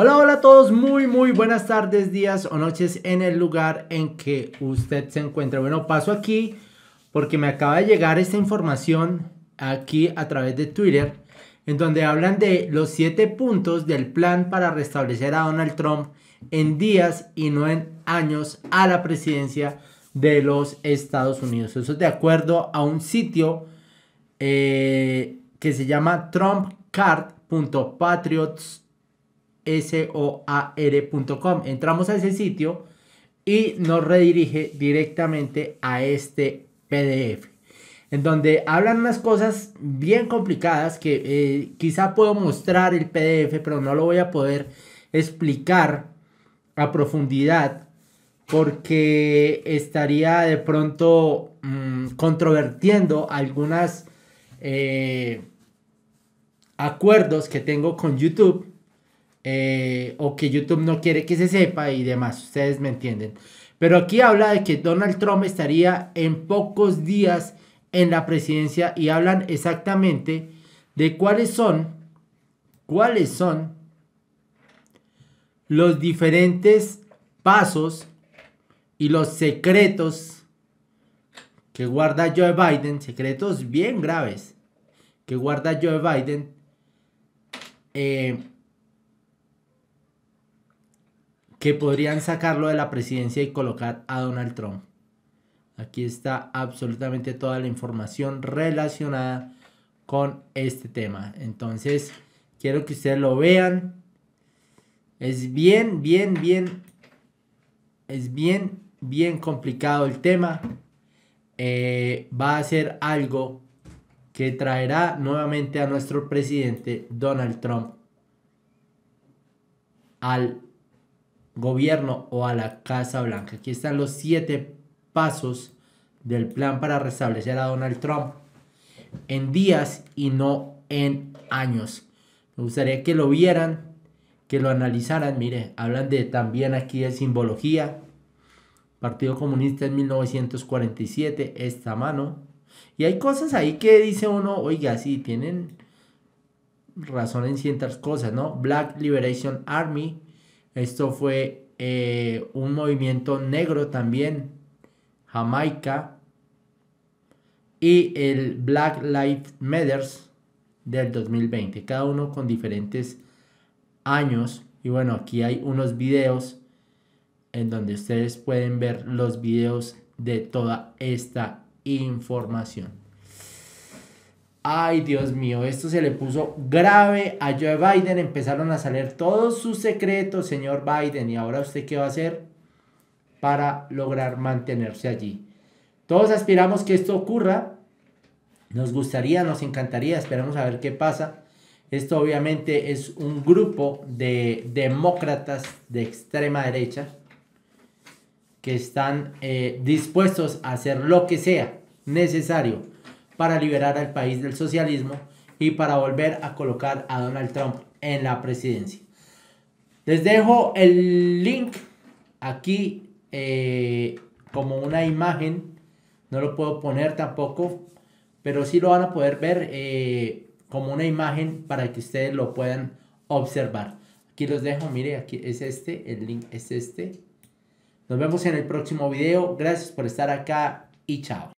Hola, hola a todos, muy, muy buenas tardes, días o noches en el lugar en que usted se encuentra. Bueno, paso aquí porque me acaba de llegar esta información aquí a través de Twitter, en donde hablan de los siete puntos del plan para restablecer a Donald Trump en días y no en años a la presidencia de los Estados Unidos. Eso es de acuerdo a un sitio eh, que se llama trumpcard.patriots.com soar.com. Entramos a ese sitio y nos redirige directamente a este PDF, en donde hablan unas cosas bien complicadas que eh, quizá puedo mostrar el PDF, pero no lo voy a poder explicar a profundidad porque estaría de pronto mm, controvertiendo algunas eh, acuerdos que tengo con YouTube eh, o que YouTube no quiere que se sepa y demás, ustedes me entienden. Pero aquí habla de que Donald Trump estaría en pocos días en la presidencia y hablan exactamente de cuáles son, cuáles son los diferentes pasos y los secretos que guarda Joe Biden, secretos bien graves que guarda Joe Biden eh, que podrían sacarlo de la presidencia y colocar a Donald Trump. Aquí está absolutamente toda la información relacionada con este tema. Entonces, quiero que ustedes lo vean. Es bien, bien, bien. Es bien, bien complicado el tema. Eh, va a ser algo que traerá nuevamente a nuestro presidente Donald Trump al gobierno o a la Casa Blanca. Aquí están los siete pasos del plan para restablecer a Donald Trump en días y no en años. Me gustaría que lo vieran, que lo analizaran. Mire, hablan de también aquí de simbología. Partido Comunista en 1947, esta mano. Y hay cosas ahí que dice uno, oiga, sí, tienen razón en ciertas cosas, ¿no? Black Liberation Army, esto fue eh, un movimiento negro también, Jamaica, y el Black Lives Matter del 2020, cada uno con diferentes años. Y bueno, aquí hay unos videos en donde ustedes pueden ver los videos de toda esta información. Ay, Dios mío, esto se le puso grave a Joe Biden. Empezaron a salir todos sus secretos, señor Biden. ¿Y ahora usted qué va a hacer para lograr mantenerse allí? Todos aspiramos que esto ocurra. Nos gustaría, nos encantaría. Esperamos a ver qué pasa. Esto obviamente es un grupo de demócratas de extrema derecha que están eh, dispuestos a hacer lo que sea necesario para liberar al país del socialismo y para volver a colocar a Donald Trump en la presidencia. Les dejo el link aquí eh, como una imagen. No lo puedo poner tampoco, pero sí lo van a poder ver eh, como una imagen para que ustedes lo puedan observar. Aquí los dejo, mire, aquí es este, el link es este. Nos vemos en el próximo video. Gracias por estar acá y chao.